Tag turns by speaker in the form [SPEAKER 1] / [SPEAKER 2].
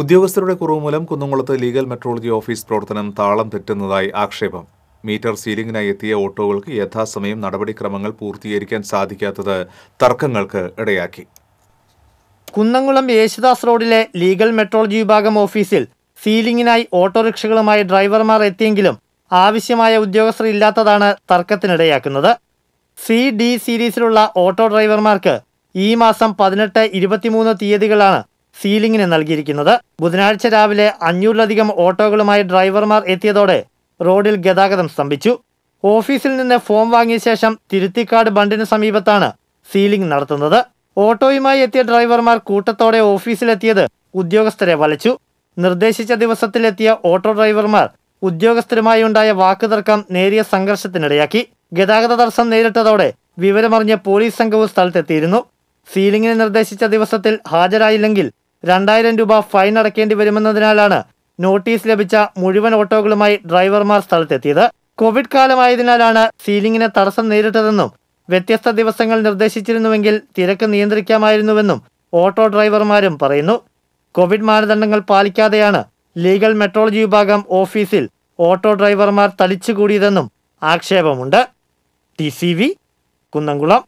[SPEAKER 1] ഉദ്യോഗസ്ഥരുടെ കുറവ് മൂലം കുന്നംകുളത്ത് ലീഗൽ മെട്രോളജി ഓഫീസ് പ്രവർത്തനം താളം തെറ്റുന്നതായി ആക്ഷേപം മീറ്റർ സീലിംഗിനായി എത്തിയ ഓട്ടോകൾക്ക് യഥാസമയം നടപടിക്രമങ്ങൾ പൂർത്തീകരിക്കാൻ സാധിക്കാത്തത് തർക്കങ്ങൾക്ക് ഇടയാക്കി
[SPEAKER 2] കുന്നംകുളം യേശുദാസ് റോഡിലെ ലീഗൽ മെട്രോളജി വിഭാഗം ഓഫീസിൽ സീലിംഗിനായി ഓട്ടോറിക്ഷകളുമായി ഡ്രൈവർമാർ എത്തിയെങ്കിലും ആവശ്യമായ ഉദ്യോഗസ്ഥർ ഇല്ലാത്തതാണ് തർക്കത്തിനിടയാക്കുന്നത് സി ഡി സീരീസിലുള്ള ഓട്ടോ ഡ്രൈവർമാർക്ക് ഈ മാസം പതിനെട്ട് ഇരുപത്തിമൂന്ന് തീയതികളാണ് സീലിംഗിന് നൽകിയിരിക്കുന്നത് ബുധനാഴ്ച രാവിലെ അഞ്ഞൂറിലധികം ഓട്ടോകളുമായി ഡ്രൈവർമാർ എത്തിയതോടെ റോഡിൽ ഗതാഗതം സ്തംഭിച്ചു ഓഫീസിൽ നിന്ന് ഫോം വാങ്ങിയ ശേഷം തിരുത്തിക്കാട് ബണ്ടിന് സമീപത്താണ് സീലിംഗ് നടത്തുന്നത് ഓട്ടോയുമായി എത്തിയ ഡ്രൈവർമാർ കൂട്ടത്തോടെ ഓഫീസിലെത്തിയത് ഉദ്യോഗസ്ഥരെ വലച്ചു നിർദ്ദേശിച്ച ദിവസത്തിലെത്തിയ ഓട്ടോ ഡ്രൈവർമാർ ഉദ്യോഗസ്ഥരുമായി ഉണ്ടായ വാക്കുതർക്കം നേരിയ സംഘർഷത്തിനിടയാക്കി ഗതാഗത തടസ്സം നേരിട്ടതോടെ വിവരമറിഞ്ഞ പോലീസ് സംഘവും സ്ഥലത്തെത്തിയിരുന്നു സീലിംഗിന് നിർദ്ദേശിച്ച ദിവസത്തിൽ ഹാജരായില്ലെങ്കിൽ രണ്ടായിരം രൂപ ഫൈൻ അടക്കേണ്ടി വരുമെന്നതിനാലാണ് നോട്ടീസ് ലഭിച്ച മുഴുവൻ ഓട്ടോകളുമായി ഡ്രൈവർമാർ സ്ഥലത്തെത്തിയത് കോവിഡ് കാലമായതിനാലാണ് സീലിംഗിന് തടസ്സം നേരിട്ടതെന്നും വ്യത്യസ്ത ദിവസങ്ങൾ നിർദ്ദേശിച്ചിരുന്നുവെങ്കിൽ തിരക്ക് നിയന്ത്രിക്കാമായിരുന്നുവെന്നും ഓട്ടോ ഡ്രൈവർമാരും പറയുന്നു കോവിഡ് മാനദണ്ഡങ്ങൾ പാലിക്കാതെയാണ് ലീഗൽ മെട്രോളജി വിഭാഗം ഓഫീസിൽ ഓട്ടോ ഡ്രൈവർമാർ തടിച്ചുകൂടിയതെന്നും ആക്ഷേപമുണ്ട് ടി സി വി കുന്നംകുളം